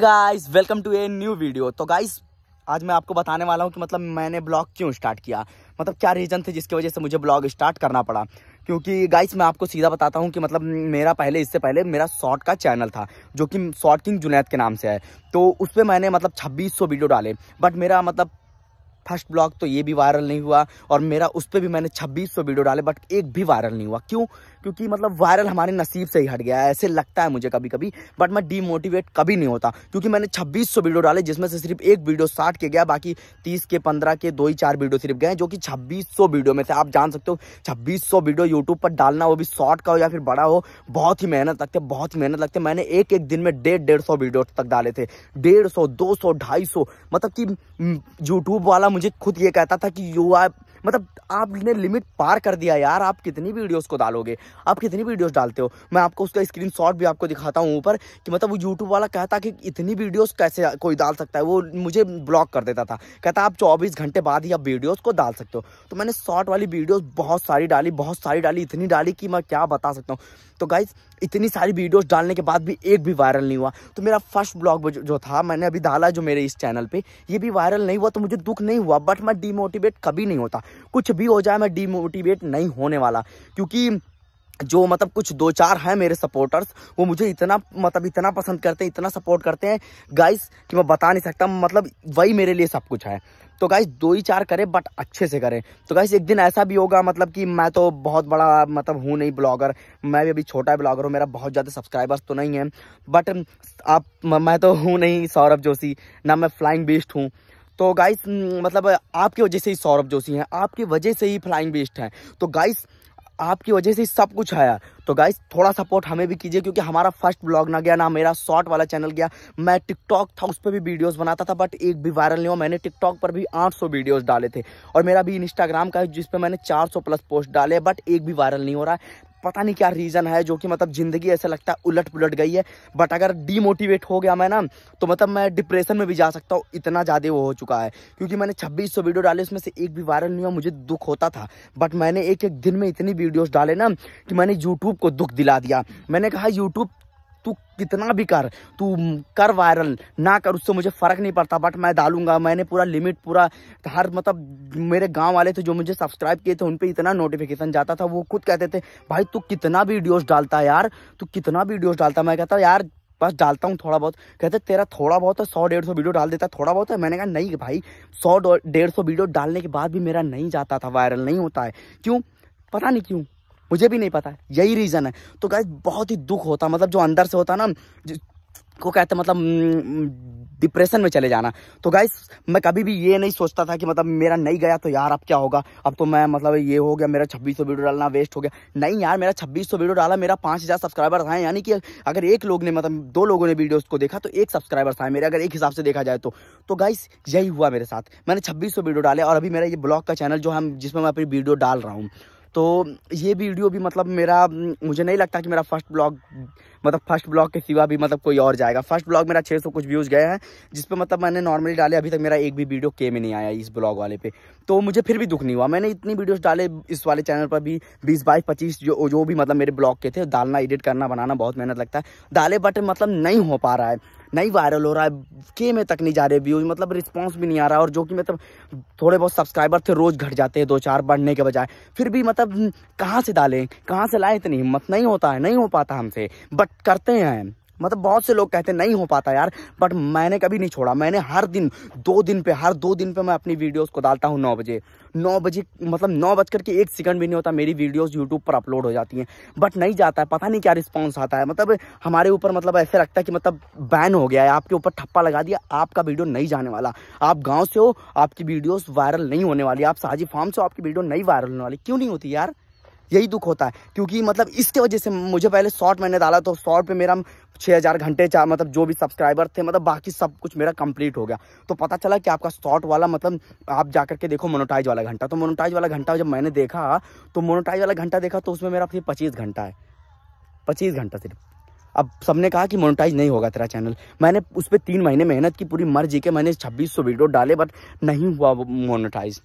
guys welcome to a new video तो guys आज मैं आपको बताने वाला हूँ कि मतलब मैंने ब्लॉग क्यों स्टार्ट किया मतलब क्या रीज़न थे जिसकी वजह से मुझे ब्लॉग स्टार्ट करना पड़ा क्योंकि गाइस मैं आपको सीधा बताता हूँ कि मतलब मेरा पहले इससे पहले मेरा शॉर्ट का चैनल था जो कि शॉर्ट किंग जुनैद के नाम से है तो उस पर मैंने मतलब छब्बीस वीडियो डाले बट मेरा मतलब फर्स्ट ब्लॉग तो ये भी वायरल नहीं हुआ और मेरा उस पर भी मैंने छब्बीस वीडियो डाले बट एक भी वायरल नहीं हुआ क्यों क्योंकि मतलब वायरल हमारे नसीब से ही हट गया है ऐसे लगता है मुझे कभी कभी बट मैं डीमोटिवेट कभी नहीं होता क्योंकि मैंने छब्बीस वीडियो डाले जिसमें से सिर्फ एक वीडियो साठ के गया बाकी तीस के पंद्रह के दो ही चार वीडियो सिर्फ गए जो कि छब्बीस वीडियो में थे आप जान सकते हो छब्बीस वीडियो यूट्यूब पर डालना वो भी शॉर्ट का हो या फिर बड़ा हो बहुत ही मेहनत लगती है बहुत ही मेहनत लगती है मैंने एक एक दिन में डेढ़ डेढ़ सौ वीडियो तक डाले थे डेढ़ सौ दो सौ ढाई सौ मतलब कि यूट्यूब वाला मुझे खुद ये कहता था कि यू आर मतलब आपने लिमिट पार कर दिया यार आप कितनी वीडियोस को डालोगे आप कितनी वीडियोस डालते हो मैं आपको उसका स्क्रीन भी आपको दिखाता हूँ ऊपर कि मतलब वो यूट्यूब वाला कहता कि इतनी वीडियोस कैसे कोई डाल सकता है वो मुझे ब्लॉक कर देता था कहता आप चौबीस घंटे बाद ही आप वीडियोज़ को डाल सकते हो तो मैंने शॉर्ट वाली वीडियोज़ बहुत सारी डाली बहुत सारी डाली इतनी डाली कि मैं क्या बता सकता हूँ तो गाइज इतनी सारी वीडियोस डालने के बाद भी एक भी वायरल नहीं हुआ तो मेरा फर्स्ट ब्लॉग जो था मैंने अभी डाला जो मेरे इस चैनल पे ये भी वायरल नहीं हुआ तो मुझे दुख नहीं हुआ बट मैं डिमोटिवेट कभी नहीं होता कुछ भी हो जाए मैं डीमोटिवेट नहीं होने वाला क्योंकि जो मतलब कुछ दो चार हैं मेरे सपोर्टर्स वो मुझे इतना मतलब इतना पसंद करते हैं इतना सपोर्ट करते हैं गाइस कि मैं बता नहीं सकता मतलब वही मेरे लिए सब कुछ है तो गाइस दो ही चार करें बट अच्छे से करें तो गाइस एक दिन ऐसा भी होगा मतलब कि मैं तो बहुत बड़ा मतलब हूँ नहीं ब्लॉगर मैं भी अभी छोटा ब्लॉगर हूँ मेरा बहुत ज़्यादा सब्सक्राइबर्स तो नहीं है बट आप मैं तो हूँ नहीं सौरभ जोशी ना मैं फ्लाइंग बेस्ट हूँ तो गाइस मतलब आपकी वजह से ही सौरभ जोशी हैं आपकी वजह से ही फ्लाइंग बेस्ट हैं तो गाइस आपकी वजह से ही सब कुछ आया तो गाइस थोड़ा सपोर्ट हमें भी कीजिए क्योंकि हमारा फर्स्ट ब्लॉग ना गया ना मेरा शॉर्ट वाला चैनल गया मैं टिकटॉक था उस पर भी वीडियोस बनाता था बट एक भी वायरल नहीं हुआ मैंने टिकटॉक पर भी 800 वीडियोस डाले थे और मेरा भी इंस्टाग्राम का जिस पर मैंने 400 प्लस पोस्ट डाले बट एक भी वायरल नहीं हो रहा है पता नहीं क्या रीज़न है जो कि मतलब ज़िंदगी ऐसा लगता है उलट पुलट गई है बट अगर डीमोटिवेट हो गया मैं ना तो मतलब मैं डिप्रेशन में भी जा सकता हूँ इतना ज़्यादा वो हो चुका है क्योंकि मैंने छब्बीस वीडियो डाले उसमें से एक भी वायरल नहीं हुआ मुझे दुख होता था बट मैंने एक एक दिन में इतनी वीडियोज़ डाले ना कि मैंने यूट्यूब को दुख दिला दिया मैंने कहा यूट्यूब तू कितना भी कर तू कर वायरल ना कर उससे मुझे फ़र्क नहीं पड़ता बट मैं डालूंगा मैंने पूरा लिमिट पूरा हर मतलब मेरे गांव वाले थे जो मुझे सब्सक्राइब किए थे उन पे इतना नोटिफिकेशन जाता था वो खुद कहते थे भाई तू कितना वीडियोस डालता यार तू कितना वीडियोस डालता मैं कहता यार बस डालता हूँ थोड़ा बहुत कहते तेरा थोड़ा बहुत है सौ डेढ़ सौ वीडियो डाल देता थोड़ा बहुत है मैंने कहा नहीं भाई सौ डेढ़ सौ वीडियो डालने के बाद भी मेरा नहीं जाता था वायरल नहीं होता है क्यों पता नहीं क्यों मुझे भी नहीं पता यही रीज़न है तो गाइज बहुत ही दुख होता मतलब जो अंदर से होता ना को कहते मतलब डिप्रेशन में चले जाना तो गाइस मैं कभी भी ये नहीं सोचता था कि मतलब मेरा नहीं गया तो यार अब क्या होगा अब तो मैं मतलब ये हो गया मेरा छब्बीस सौ वीडियो डालना वेस्ट हो गया नहीं यार मेरा छब्बीस वीडियो डाला मेरा 5000 हज़ार सब्सक्राइबर था यानी कि अगर एक लोग ने मतलब दो लोगों ने वीडियोज़ को देखा तो एक सब्सक्राइबर्स आए मेरे अगर एक हिसाब से देखा जाए तो तो गाइस यही हुआ मेरे साथ मैंने छब्बीस वीडियो डाले और अभी मेरा ये ब्लॉग का चैनल जो हम जिसमें मैं अपनी वीडियो डाल रहा हूँ तो ये वीडियो भी मतलब मेरा मुझे नहीं लगता कि मेरा फर्स्ट ब्लॉग मतलब फर्स्ट ब्लॉग के सिवा भी मतलब कोई और जाएगा फर्स्ट ब्लॉग मेरा 600 कुछ व्यूज़ गए हैं जिस पर मतलब मैंने नॉर्मली डाले अभी तक मेरा एक भी वीडियो के में नहीं आया इस ब्लॉग वाले पे तो मुझे फिर भी दुख नहीं हुआ मैंने इतनी वीडियोस डाले इस वाले चैनल पर भी बीस बाईस पच्चीस जो जो भी मतलब मेरे ब्लॉग के थे डालना एडिट करना बनाना बहुत मेहनत लगता है डाले बट मतलब नहीं हो पा रहा है नहीं वायरल हो रहा है के में तक नहीं जा रहे व्यूज़ मतलब रिस्पॉन्स भी नहीं आ रहा और जो कि मतलब थोड़े बहुत सब्सक्राइबर थे रोज़ घट जाते हैं दो चार बढ़ने के बजाय फिर भी मतलब कहाँ से डालें कहाँ से लाए इतनी हिम्मत नहीं होता है नहीं हो पाता हमसे बट करते हैं मतलब बहुत से लोग कहते नहीं हो पाता यार बट मैंने कभी नहीं छोड़ा मैंने हर दिन दो दिन पे हर दो दिन पे मैं अपनी वीडियोस को डालता हूँ नौ बजे नौ बजे मतलब नौ बज करके एक सेकंड भी नहीं होता मेरी वीडियोस यूट्यूब पर अपलोड हो जाती हैं बट नहीं जाता है पता नहीं क्या रिस्पॉन्स आता है मतलब हमारे ऊपर मतलब ऐसे लगता है कि मतलब बैन हो गया है आपके ऊपर ठप्पा लगा दिया आपका वीडियो नहीं जाने वाला आप गाँव से हो आपकी वीडियोज़ वायरल नहीं होने वाली आप शाहजी फार्म से हो आपकी वीडियो नहीं वायरल होने वाली क्यों नहीं होती यार यही दुख होता है क्योंकि मतलब इसके वजह से मुझे पहले शॉर्ट मैंने डाला तो शॉर्ट पे मेरा छः हज़ार घंटे चार मतलब जो भी सब्सक्राइबर थे मतलब बाकी सब कुछ मेरा कंप्लीट हो गया तो पता चला कि आपका शॉर्ट वाला मतलब आप जा करके देखो मोनोटाइज वाला घंटा तो मोनोटाइज वाला घंटा जब मैंने देखा तो मोनोटाइज वाला घंटा देखा तो उसमें मेरा फिर पच्चीस घंटा है पच्चीस घंटा सिर्फ अब सबने कहा कि मोनोटाइज नहीं होगा तेरा चैनल मैंने उस पर तीन महीने मेहनत की पूरी मर्जी के मैंने छब्बीस सौ वीडियो डाले बट नहीं हुआ वो मोनोटाइज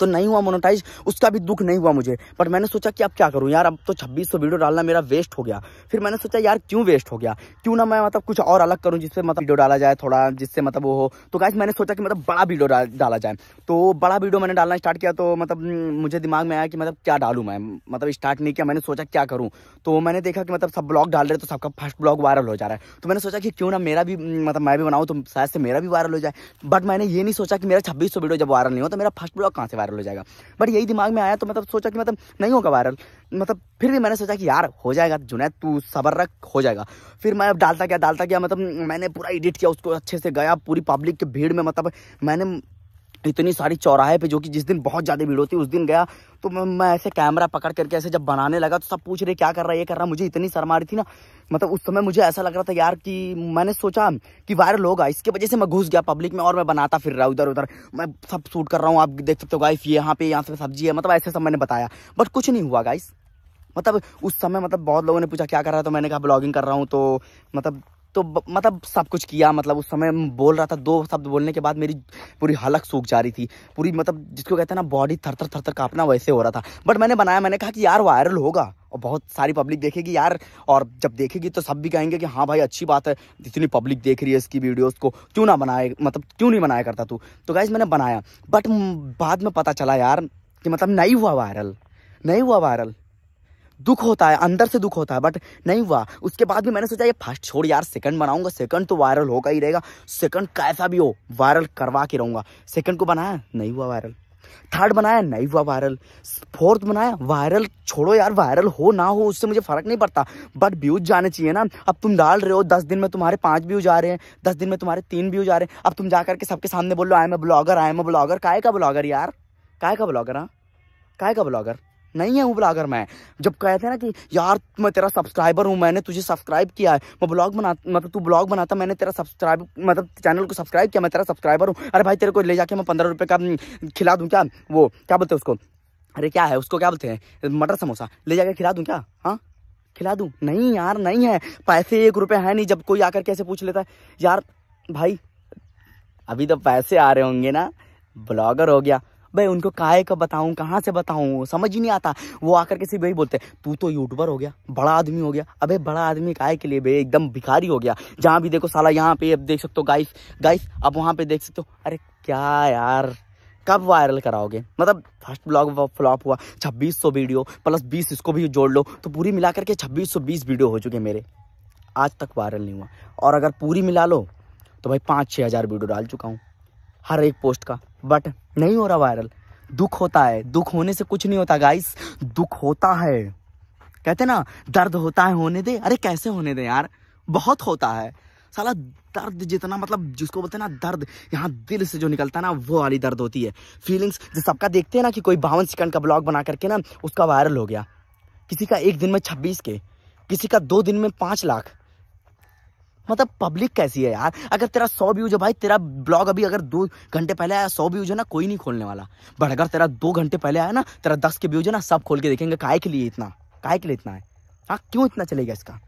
तो नहीं हुआ मोनोटाइज उसका भी दुख नहीं हुआ मुझे पर मैंने सोचा कि अब क्या करूँ यार अब तो 2600 वीडियो डालना मेरा वेस्ट हो गया फिर मैंने सोचा यार क्यों वेस्ट हो गया क्यों ना मैं मतलब कुछ और अलग करूँ जिससे मतलब वीडियो डाला जाए थोड़ा जिससे मतलब वो हो तो गाइज मैंने सोचा कि मतलब बड़ा वीडियो डाला जाए तो बड़ा वीडियो मैंने डालना स्टार्ट किया तो मतलब हम्म, मुझे दिमाग में आया कि मतलब क्या डालू मैं मतलब स्टार्ट नहीं किया मैंने सोचा क्या करूँ तो मैंने देखा कि मतलब सब ब्लॉग डाल रहे तो सबका फर्स्ट ब्लॉग वायरल हो जा रहा है तो मैंने सोचा कि क्यों ना मेरा भी हम्म, मतलब मैं भी बनाऊँ तो शायद से मेरा भी वायरल हो जाए बट मैंने ये नहीं सोचा कि मेरा छब्बीस वीडियो जब वायरल नहीं हो तो मेरा फर्स्ट ब्लॉग कहाँ से वायरल हो जाएगा बट यही दिमाग में आया तो मतलब सोचा कि मतलब नहीं होगा वायरल मतलब फिर भी मैंने सोचा कि यार हो जाएगा जुनैद तू सबर रख हो जाएगा फिर मैं अब डालता गया डालता गया मतलब मैंने पूरा एडिट किया उसको अच्छे से गया पूरी पब्लिक की भीड़ में मतलब मैंने इतनी सारी चौराहे पे जो कि जिस दिन बहुत ज़्यादा भीड़ होती है उस दिन गया तो मैं, मैं ऐसे कैमरा पकड़ करके ऐसे जब बनाने लगा तो सब पूछ रहे क्या कर रहा है ये कर रहा मुझे इतनी शर्मा आ रही थी ना मतलब उस समय मुझे ऐसा लग रहा था यार कि मैंने सोचा कि वायरल होगा इसके वजह से मैं घुस गया पब्लिक में और मैं बनाता फिर रहा उधर उधर मैं सब शूट कर रहा हूँ आप देख सकते हो गाइस ये यहाँ पे यहाँ से सब्जी है मतलब ऐसे सब मैंने बताया बट कुछ नहीं हुआ गाइस मतलब उस समय मतलब बहुत लोगों ने पूछा क्या कर रहा है तो मैंने कहा ब्लॉगिंग कर रहा हूँ तो मतलब तो मतलब सब कुछ किया मतलब उस समय बोल रहा था दो शब्द बोलने के बाद मेरी पूरी हलक सूख जा रही थी पूरी मतलब जिसको कहते हैं ना बॉडी थर थर थर थर कांपना वैसे हो रहा था बट मैंने बनाया मैंने कहा कि यार वायरल होगा और बहुत सारी पब्लिक देखेगी यार और जब देखेगी तो सब भी कहेंगे कि हाँ भाई अच्छी बात है जितनी पब्लिक देख रही है इसकी वीडियोज़ को क्यों ना बनाए मतलब क्यों नहीं बनाया करता तू तो गाइज मैंने बनाया बट बाद में पता चला यार कि मतलब नहीं हुआ वायरल नहीं हुआ वायरल दुख होता है अंदर से दुख होता है बट नहीं हुआ उसके बाद भी मैंने सोचा ये फर्स्ट छोड़ यार सेकंड बनाऊंगा सेकंड तो वायरल होगा ही रहेगा सेकंड कैसा भी हो वायरल करवा के रहूंगा सेकंड को बनाया नहीं हुआ वायरल थर्ड बनाया नहीं हुआ वायरल फोर्थ बनाया वायरल छोड़ो यार वायरल हो ना हो उससे मुझे फर्क नहीं पड़ता बट व्यूज जाने चाहिए ना अब तुम डाल रहे हो दस दिन में तुम्हारे पांच व्यूज आ रहे हैं दस दिन में तुम्हारे तीन व्यूज आ रहे हैं अब तुम जा करके सबके सामने बोलो आए मैं ब्लॉगर आए मैं ब्लॉगर काय का ब्लॉगर यार काय का ब्लॉगर हाँ काय का ब्लॉगर नहीं है वो ब्लॉगर मैं जब कहते हैं ना कि यार मैं तेरा सब्सक्राइबर हूँ मैंने तुझे सब्सक्राइब किया है मैं ब्लॉग बना मतलब तू ब्लॉग बनाता मैंने तेरा सब्सक्राइब मतलब चैनल को सब्सक्राइब किया मैं तेरा सब्सक्राइबर हूँ अरे भाई तेरे को ले जाके मैं पंद्रह रुपये का हम्म, खिला दूँ क्या वो क्या बोलते हैं उसको अरे क्या है उसको क्या बोलते हैं मटर समोसा ले जाकर खिला दूँ क्या हाँ खिला दूँ नहीं यार नहीं है पैसे एक रुपये है नहीं जब कोई आकर कैसे पूछ लेता है यार भाई अभी तो पैसे आ रहे होंगे ना ब्लॉगर हो गया भाई उनको काय का बताऊँ कहाँ से बताऊँ समझ ही नहीं आता वो आकर के सिर्फ बोलते तू तो यूट्यूबर हो गया बड़ा आदमी हो गया अबे बड़ा आदमी काय के लिए भाई एकदम भिखारी हो गया जहाँ भी देखो साला यहाँ पे अब देख सकते हो गाइस गाइस अब वहाँ पे देख सकते हो अरे क्या यार कब वायरल कराओगे मतलब फर्स्ट ब्लॉग फ्लॉप हुआ 2600 वीडियो प्लस 20 इसको भी जोड़ लो तो पूरी मिला करके 2620 वीडियो हो चुके मेरे आज तक वायरल नहीं हुआ और अगर पूरी मिला लो तो भाई पाँच छः हज़ार वीडियो डाल चुका हूँ हर एक पोस्ट का बट नहीं हो रहा वायरल दुख होता है दुख होने से कुछ नहीं होता गाइस दुख होता है कहते ना दर्द होता है होने दे अरे कैसे होने दे यार बहुत होता है साला दर्द जितना मतलब जिसको बोलते हैं ना दर्द यहाँ दिल से जो निकलता है ना वो वाली दर्द होती है फीलिंग्स जो सबका देखते हैं ना कि कोई बावन सेकंड का ब्लॉग बना करके ना उसका वायरल हो गया किसी का एक दिन में छब्बीस के किसी का दो दिन में पाँच लाख मतलब पब्लिक कैसी है यार अगर तेरा सौ व्यूज है भाई तेरा ब्लॉग अभी अगर दो घंटे पहले आया सौ व्यूज है ना कोई नहीं खोलने वाला बट अगर तेरा दो घंटे पहले आया ना तेरा दस के व्यूज है ना सब खोल के देखेंगे काय के लिए इतना काय के लिए इतना है हाँ क्यों इतना चलेगा इसका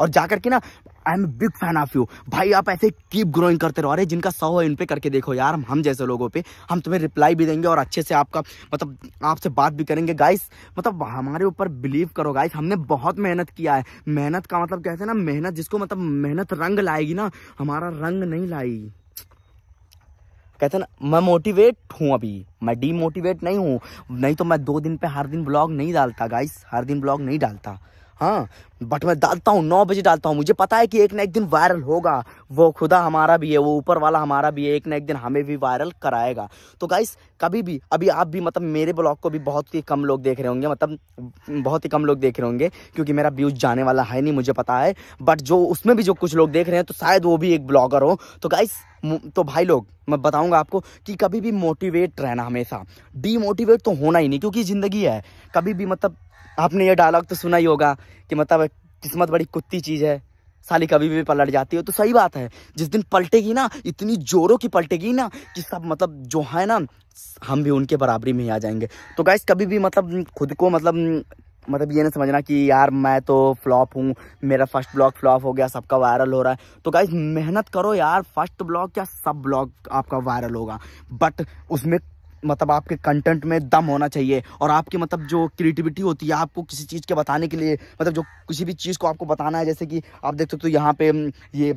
और जाकर के ना I am a big fan of you भाई आप ऐसे कीप ग्रोइंग करते रहो अरे जिनका सौ है इन पे करके देखो यार हम जैसे लोगों पे हम तुम्हें रिप्लाई भी देंगे और अच्छे से आपका मतलब आपसे बात भी करेंगे गाइस मतलब हमारे ऊपर बिलीव करो गाइस हमने बहुत मेहनत किया है मेहनत का मतलब कहते हैं ना मेहनत जिसको मतलब मेहनत रंग लाएगी ना हमारा रंग नहीं लाएगी कहते हैं ना मैं मोटिवेट हूँ अभी मैं डीमोटिवेट नहीं हूँ नहीं तो मैं दो दिन पे हर दिन ब्लॉग नहीं डालता गाइस हर दिन ब्लॉग नहीं डालता हाँ बट मैं डालता हूँ नौ बजे डालता हूँ मुझे पता है कि एक ना एक दिन वायरल होगा वो खुदा हमारा भी है वो ऊपर वाला हमारा भी है एक ना एक दिन हमें भी वायरल कराएगा तो गाइस कभी भी अभी आप भी मतलब मेरे ब्लॉग को भी बहुत ही कम लोग देख रहे होंगे मतलब बहुत ही कम लोग देख रहे होंगे क्योंकि मेरा व्यूज जाने वाला है नहीं मुझे पता है बट जो उसमें भी जो कुछ लोग देख रहे हैं तो शायद वो भी एक ब्लॉगर हो तो गाइस तो भाई लोग मैं बताऊंगा आपको कि कभी भी मोटिवेट रहना हमेशा डीमोटिवेट तो होना ही नहीं क्योंकि ज़िंदगी है कभी भी मतलब आपने ये डायलॉग तो सुना ही होगा कि मतलब किस्मत बड़ी कुत्ती चीज़ है साली कभी भी पलट जाती हो तो सही बात है जिस दिन पलटेगी ना इतनी जोरों की पलटेगी ना कि सब मतलब जो है ना हम भी उनके बराबरी में ही आ जाएंगे तो गाइस कभी भी मतलब खुद को मतलब मतलब ये ना समझना कि यार मैं तो फ्लॉप हूँ मेरा फर्स्ट ब्लॉग फ्लॉप हो गया सबका वायरल हो रहा है तो गाइज मेहनत करो यार फर्स्ट ब्लॉग क्या सब ब्लॉग आपका वायरल होगा बट उसमें मतलब आपके कंटेंट में दम होना चाहिए और आपकी मतलब जो क्रिएटिविटी होती है आपको किसी चीज़ के बताने के लिए मतलब जो किसी भी चीज़ को आपको बताना है जैसे कि आप देख सकते हो तो यहाँ पे हम्म, ये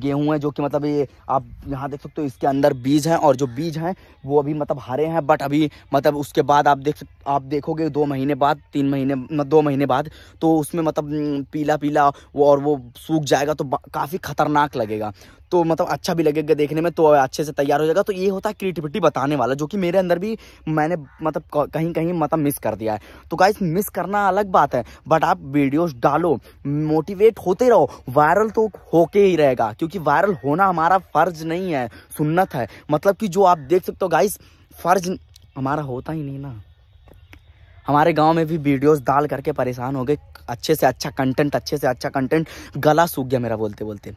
गेहूँ है जो कि मतलब ये आप यहाँ देख सकते हो तो इसके अंदर बीज हैं और जो बीज हैं वो अभी मतलब हरे हैं बट अभी मतलब उसके बाद आप देख आप देखोगे दो महीने बाद तीन महीने दो महीने बाद तो उसमें मतलब हम्म, पीला पीला वो और वो सूख जाएगा तो काफ़ी ख़तरनाक लगेगा तो मतलब अच्छा भी लगेगा देखने में तो अच्छे से तैयार हो जाएगा तो ये होता है क्रिएटिविटी बताने वाला जो कि मेरे अंदर भी मैंने मतलब कहीं कहीं मतलब मिस कर दिया है तो गाइस मिस करना अलग बात है बट आप वीडियोस डालो मोटिवेट होते रहो वायरल तो होके ही रहेगा क्योंकि वायरल होना हमारा फर्ज नहीं है सुन्नत है मतलब कि जो आप देख सकते हो गाइस फर्ज हमारा होता ही नहीं ना हमारे गांव में भी वीडियोस डाल करके परेशान हो गए अच्छे से अच्छा कंटेंट अच्छे से अच्छा कंटेंट गला सूख गया मेरा बोलते बोलते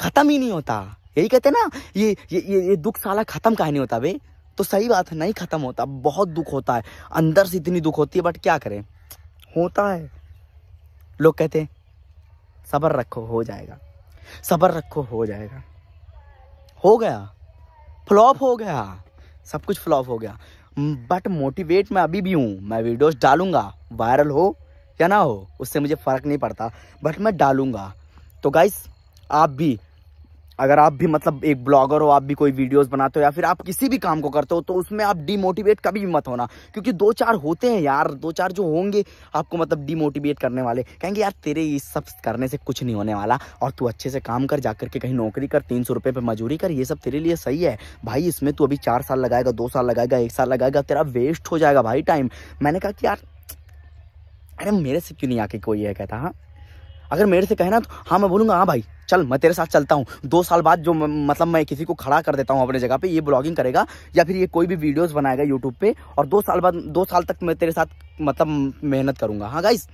ख़त्म ही नहीं होता यही कहते ना ये ये ये, ये दुख साला ख़त्म का नहीं होता भाई तो सही बात है नहीं ख़त्म होता बहुत दुख होता है अंदर से इतनी दुख होती है बट क्या करें होता है लोग कहते हैं सबर रखो हो जाएगा सब्र रखो हो जाएगा हो गया फ्लॉप हो गया सब कुछ फ्लॉप हो गया बट मोटिवेट मैं अभी भी हूँ मैं वीडियोस डालूंगा वायरल हो या ना हो उससे मुझे फ़र्क नहीं पड़ता बट मैं डालूंगा तो गाइस आप भी अगर आप भी मतलब एक ब्लॉगर हो आप भी कोई वीडियोस बनाते हो या फिर आप किसी भी काम को करते हो तो उसमें आप डीमोटिवेट कभी भी मत होना क्योंकि दो चार होते हैं यार दो चार जो होंगे आपको मतलब डीमोटिवेट करने वाले कहेंगे यार तेरे ये सब करने से कुछ नहीं होने वाला और तू अच्छे से काम कर जा करके कहीं नौकरी कर तीन सौ रुपये मजूरी कर ये सब तेरे लिए सही है भाई इसमें तू अभी चार साल लगाएगा दो साल लगाएगा एक साल लगाएगा तेरा वेस्ट हो जाएगा भाई टाइम मैंने कहा कि यार अरे मेरे से क्यों नहीं आके कोई यह कहता हाँ अगर मेरे से कहना तो हाँ मैं बोलूँगा हाँ भाई चल मैं तेरे साथ चलता हूँ दो साल बाद जो मतलब मैं किसी को खड़ा कर देता हूँ अपने जगह पे ये ब्लॉगिंग करेगा या फिर ये कोई भी वीडियोस बनाएगा यूट्यूब पे और दो साल बाद दो साल तक मैं तेरे साथ मतलब मेहनत करूँगा हाँ गाइस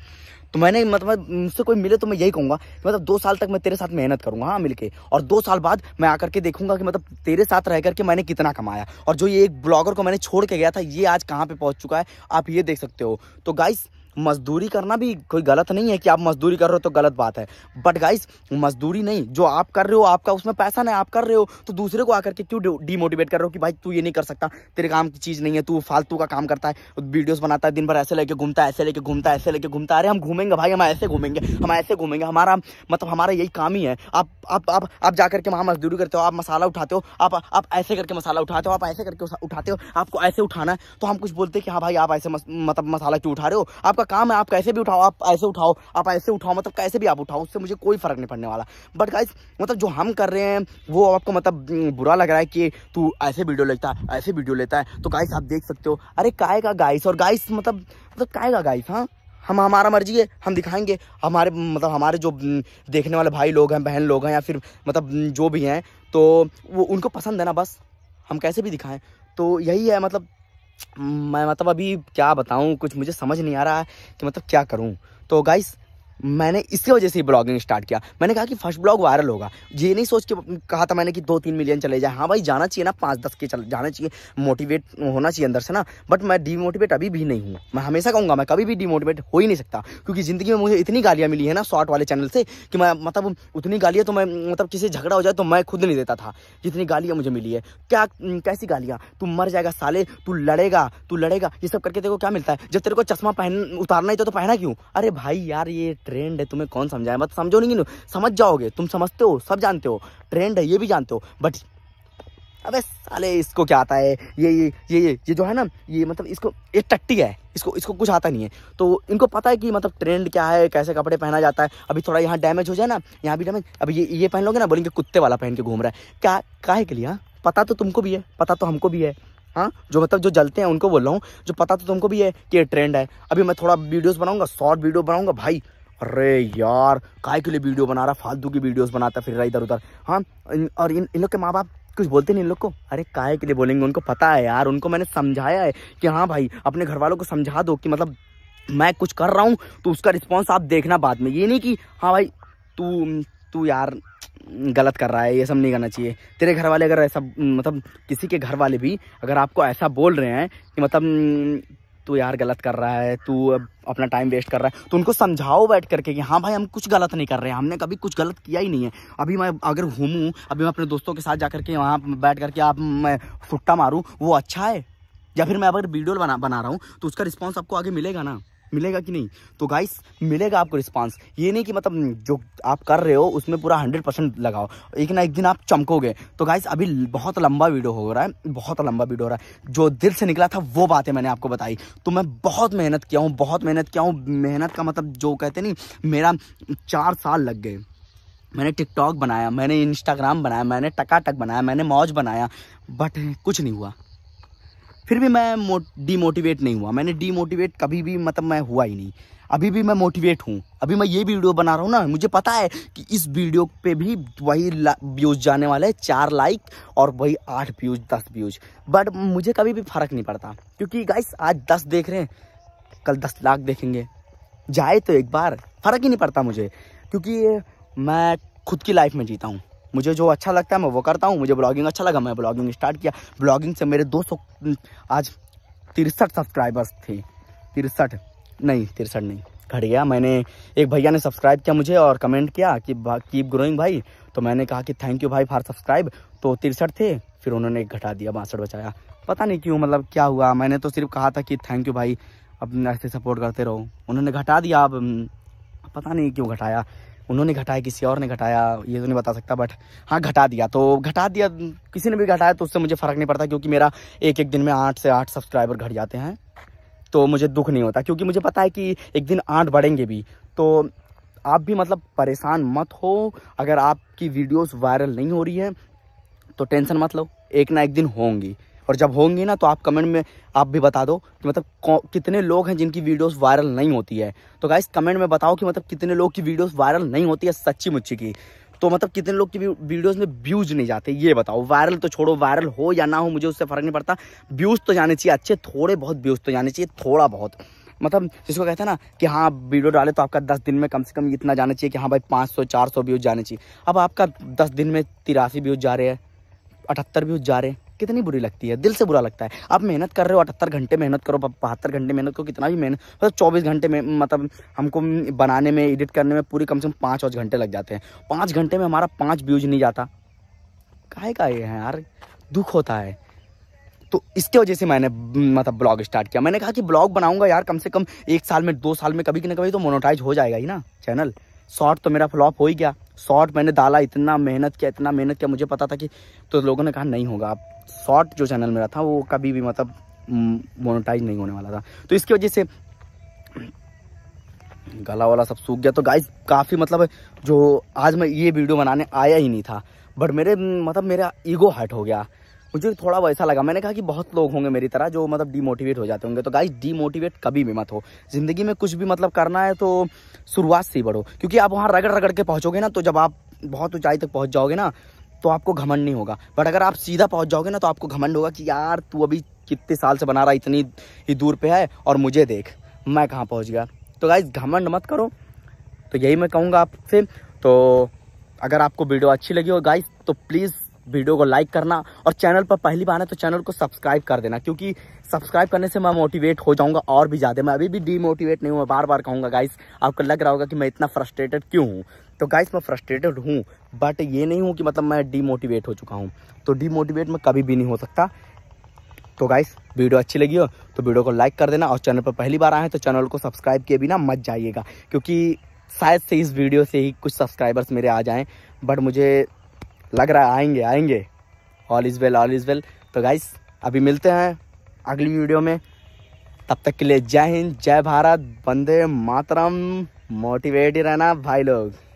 तो मैंने मतलब मुझसे कोई मिले तो मैं यही कहूँगा कि मतलब दो साल तक मैं तेरे साथ मेहनत करूँगा हाँ मिलके और दो साल बाद मैं आकर के देखूंगा कि मतलब तेरे साथ रह करके मैंने कितना कमाया और जो ये एक ब्लॉगर को मैंने छोड़ के गया था ये आज कहाँ पर पहुँच चुका है आप ये देख सकते हो तो गाइस मजदूरी करना भी कोई गलत नहीं है कि आप मजदूरी कर रहे हो तो गलत बात है बट गाइस मजदूरी नहीं जो आप कर रहे हो आपका उसमें पैसा नहीं आप कर रहे हो तो दूसरे को आकर के क्यों डिमोटिवेट कर रहे हो कि भाई तू ये नहीं कर सकता तेरे काम की चीज़ नहीं है तू फालतू का काम करता है वीडियोज बनाता है दिन भर ऐसे लेके घूमता है ऐसे लेके घूमता है ऐसे लेके घूमता है अरे हम घूमेंगे भाई हम ऐसे घूमेंगे हम ऐसे घूमेंगे हमारा मतलब हमारा यही काम ही है आप आप आप आप जा करके वहाँ मजदूरी करते हो आप मसाला उठाते हो आप आप ऐसे करके मसाला उठाते हो आप ऐसे करके उठाते हो आपको ऐसे उठाना है तो हम कुछ बोलते हैं कि हाँ भाई आप ऐसे मतलब मसाला क्यों उठा रहे हो आपका काम है आप कैसे भी उठाओ आप ऐसे उठाओ आप ऐसे उठाओ मतलब कैसे भी आप उठाओ उससे मुझे कोई फ़र्क नहीं पड़ने वाला बट गाइस मतलब जो हम कर रहे हैं वो आपको मतलब हम्म, बुरा लग रहा है कि तू ऐसे वीडियो लेता है ऐसे वीडियो लेता है तो गाइस आप देख सकते हो अरे काय का गाइस और गाइस मतलब मतलब काय का गाइस हाँ हम हमारा मर्जी है हम दिखाएंगे हमारे मतलब हमारे जो हम्म, देखने वाले भाई लोग हैं बहन लोग हैं या फिर मतलब हम्म, जो भी हैं तो वो उनको पसंद है ना बस हम कैसे भी दिखाएं तो यही है मतलब मैं मतलब अभी क्या बताऊँ कुछ मुझे समझ नहीं आ रहा है कि मतलब क्या करूँ तो गाइस मैंने इसी वजह से ब्लॉगिंग स्टार्ट किया मैंने कहा कि फर्स्ट ब्लॉग वायरल होगा ये नहीं सोच के कहा था मैंने कि दो तीन मिलियन चले जाए हाँ भाई जाना चाहिए ना पाँच दस के चल जाना चाहिए मोटिवेट होना चाहिए अंदर से ना बट मैं डीमोटिवेट अभी भी नहीं हूँ मैं हमेशा कहूँगा मैं कभी भी डीमोटिवेट हो ही नहीं सकता क्योंकि ज़िंदगी में मुझे इतनी गालियाँ मिली है ना शॉर्ट वाले चैनल से कि मैं मतलब उतनी गालियाँ तो मैं मतलब किसी झगड़ा हो जाए तो मैं खुद नहीं देता था जितनी गालियाँ मुझे मिली है क्या कैसी गालियाँ तू मर जाएगा साले तू लड़ेगा तू लड़ेगा ये सब करके तेरे को क्या मिलता है जब तेरे को चश्मा पहन उतारना ही तो, तो पहना क्यों अरे भाई यार ये ट्रेंड है तुम्हें कौन समझाए मत समझो नहीं समझ जाओगे तुम समझते हो सब जानते हो ट्रेंड है ये भी जानते हो बट अबे साले इसको क्या आता है ये ये ये ये ये जो है ना ये मतलब इसको ये टट्टी है इसको इसको कुछ आता नहीं है तो इनको पता है कि मतलब ट्रेंड क्या है कैसे कपड़े पहना जाता है अभी थोड़ा यहाँ डैमेज हो जाए ना यहाँ भी डैमेज अभी ये ये पहन लोगे ना बोलेंगे कुत्ते वाला पहन के घूम रहा है क्या काहे के लिए हाँ पता तो तुमको भी है पता तो हमको भी है हाँ जो मतलब जो जलते हैं उनको बोल रहा हूँ जो पता तो तुमको भी है कि ये ट्रेंड है अभी मैं थोड़ा वीडियोस बनाऊँगा शॉर्ट वीडियो बनाऊँगा भाई अरे यार काय के लिए वीडियो बना रहा फालतू की वीडियोस बनाता फिर रहा इधर उधर हाँ और इन इन लोग के माँ बाप कुछ बोलते नहीं इन लोग को अरे काय के लिए बोलेंगे उनको पता है यार उनको मैंने समझाया है कि हाँ भाई अपने घर वालों को समझा दो कि मतलब मैं कुछ कर रहा हूँ तो उसका रिस्पॉन्स आप देखना बाद में ये नहीं कि हाँ भाई तू तू यार गलत कर रहा है ये सब नहीं करना चाहिए तेरे घर वाले अगर ऐसा मतलब किसी के घर वाले भी अगर आपको ऐसा बोल रहे हैं कि मतलब तू यार गलत कर रहा है तू अपना टाइम वेस्ट कर रहा है तो उनको समझाओ बैठ करके कि हाँ भाई हम कुछ गलत नहीं कर रहे हैं हमने कभी कुछ गलत किया ही नहीं है अभी मैं अगर घूमूँ अभी मैं अपने दोस्तों के साथ जा करके वहाँ बैठ करके आप मैं फुट्टा मारूँ वो अच्छा है या फिर मैं अगर वीडियो बना बना रहा हूँ तो उसका रिस्पॉन्स आपको आगे मिलेगा ना मिलेगा कि नहीं तो गाइस मिलेगा आपको रिस्पांस ये नहीं कि मतलब जो आप कर रहे हो उसमें पूरा हंड्रेड परसेंट लगाओ एक ना एक दिन आप चमकोगे तो गाइस अभी बहुत लंबा वीडियो हो रहा है बहुत लंबा वीडियो हो रहा है जो दिल से निकला था वो बातें मैंने आपको बताई तो मैं बहुत मेहनत किया हूँ बहुत मेहनत किया हूँ मेहनत का मतलब जो कहते नहीं मेरा चार साल लग गए मैंने टिकटॉक बनाया मैंने इंस्टाग्राम बनाया मैंने टकाटक बनाया मैंने मौज बनाया बट कुछ नहीं हुआ फिर भी मैं डीमोटिवेट नहीं हुआ मैंने डीमोटिवेट कभी भी मतलब मैं हुआ ही नहीं अभी भी मैं मोटिवेट हूँ अभी मैं ये वीडियो बना रहा हूँ ना मुझे पता है कि इस वीडियो पे भी वही व्यूज जाने वाले हैं चार लाइक और वही आठ व्यूज दस व्यूज बट मुझे कभी भी फ़र्क नहीं पड़ता क्योंकि गाइस आज दस देख रहे हैं कल दस लाख देखेंगे जाए तो एक बार फ़र्क ही नहीं पड़ता मुझे क्योंकि मैं खुद की लाइफ में जीता हूँ मुझे जो अच्छा लगता है मैं वो करता हूँ मुझे ब्लॉगिंग अच्छा लगा मैं ब्लॉगिंग स्टार्ट किया ब्लॉगिंग से मेरे दो आज तिरसठ सब्सक्राइबर्स थे तिरसठ नहीं तिरसठ नहीं घट गया मैंने एक भैया ने सब्सक्राइब किया मुझे और कमेंट किया कि कीप ग्रोइंग भाई तो मैंने कहा कि थैंक यू भाई फॉर सब्सक्राइब तो तिरसठ थे फिर उन्होंने घटा दिया बासठ बचाया पता नहीं क्यों मतलब क्या हुआ मैंने तो सिर्फ कहा था कि थैंक यू भाई अपने ऐसे सपोर्ट करते रहो उन्होंने घटा दिया अब पता नहीं क्यों घटाया उन्होंने घटाया किसी और ने घटाया ये तो नहीं बता सकता बट हाँ घटा दिया तो घटा दिया किसी ने भी घटाया तो उससे मुझे फ़र्क नहीं पड़ता क्योंकि मेरा एक एक दिन में आठ से आठ सब्सक्राइबर घट जाते हैं तो मुझे दुख नहीं होता क्योंकि मुझे पता है कि एक दिन आठ बढ़ेंगे भी तो आप भी मतलब परेशान मत हो अगर आपकी वीडियोज़ वायरल नहीं हो रही है तो टेंशन मत लो एक ना एक दिन होंगी और जब होंगी ना तो आप कमेंट में आप भी बता दो कि मतलब कितने लोग हैं जिनकी वीडियोस वायरल नहीं होती है तो गाइस कमेंट में बताओ कि मतलब कितने लोग की वीडियोस वायरल नहीं होती है सच्ची मुच्ची की तो मतलब कितने लोग की वीडियोस में व्यूज नहीं जाते ये बताओ वायरल तो छोड़ो वायरल हो या ना हो मुझे उससे फ़र्क नहीं पड़ता व्यूज़ तो जाने चाहिए अच्छे थोड़े बहुत व्यूज़ तो जाने चाहिए थोड़ा बहुत मतलब जिसको कहते हैं ना कि हाँ वीडियो डाले तो आपका दस दिन में कम से कम इतना जाना चाहिए कि हाँ भाई पाँच सौ चार सौ व्यूज़ जाने चाहिए अब आपका दस दिन में तिरासी व्यूज़ जा रहे हैं अठहत्तर व्यूज़ जा रहे हैं कितनी बुरी लगती है दिल से बुरा लगता है आप मेहनत कर रहे हो अठहत्तर घंटे मेहनत करो बहत्तर घंटे मेहनत करो कितना भी मेहनत मतलब चौबीस घंटे में मतलब हमको बनाने में एडिट करने में पूरी कम से कम पाँच पाँच घंटे लग जाते हैं पाँच घंटे में हमारा पाँच व्यूज नहीं जाता काहे का ये है यार दुख होता है तो इसके वजह से मैंने मतलब ब्लॉग स्टार्ट किया मैंने कहा कि ब्लॉग बनाऊंगा यार कम से कम एक साल में दो साल में कभी ना कभी तो मोनोटाइज हो जाएगा ही ना चैनल शॉर्ट तो मेरा फ्लॉप हो ही गया शॉर्ट मैंने डाला इतना मेहनत किया इतना मेहनत किया मुझे पता था कि तो लोगों ने कहा नहीं होगा आप शॉर्ट जो चैनल मेरा था वो कभी भी मतलब मोनोटाइज नहीं होने वाला था तो इसकी वजह से गला वाला सब सूख गया तो गाइज काफ़ी मतलब जो आज मैं ये वीडियो बनाने आया ही नहीं था बट मेरे मतलब मेरा ईगो हर्ट हो गया मुझे थोड़ा वैसा लगा मैंने कहा कि बहुत लोग होंगे मेरी तरह जो मतलब डीमोटिवेट हो जाते होंगे तो गाइज डीमोटिवेट कभी भी मत हो ज़िंदगी में कुछ भी मतलब करना है तो शुरुआत से ही बढ़ो क्योंकि आप वहाँ रगड़ रगड़ के पहुँचोगे ना तो जब आप बहुत ऊंचाई तक पहुँच जाओगे ना तो आपको घमंड नहीं होगा बट अगर आप सीधा पहुंच जाओगे ना तो आपको घमंड होगा कि यार तू अभी कितने साल से बना रहा इतनी ही दूर पे है और मुझे देख मैं कहाँ पहुँच गया तो गाइज घमंड मत करो तो यही मैं कहूँगा आपसे तो अगर आपको वीडियो अच्छी लगी हो गाइज तो प्लीज़ वीडियो को लाइक करना और चैनल पर पहली बार है तो चैनल को सब्सक्राइब कर देना क्योंकि सब्सक्राइब करने से मैं मोटिवेट हो जाऊँगा और भी ज़्यादा मैं अभी भी डीमोटिवेट नहीं हूँ मैं बार बार कहूँगा गाइस आपको लग रहा होगा कि मैं इतना फ्रस्ट्रेटेड क्यों हूँ तो गाइस मैं फ्रस्ट्रेटेड हूँ बट ये नहीं हूँ कि मतलब मैं डीमोटिवेट हो चुका हूँ तो डीमोटिवेट मैं कभी भी नहीं हो सकता तो गाइस वीडियो अच्छी लगी हो तो वीडियो को लाइक कर देना और चैनल पर पहली बार आए तो चैनल को सब्सक्राइब किए बिना मत जाइएगा क्योंकि शायद से इस वीडियो से ही कुछ सब्सक्राइबर्स मेरे आ जाएं बट मुझे लग रहा है आएंगे आएंगे all is well all is well तो गाइस अभी मिलते हैं अगली वीडियो में तब तक के लिए जय हिंद जय भारत बंदे मातरम मोटिवेट ही रहना भाई लोग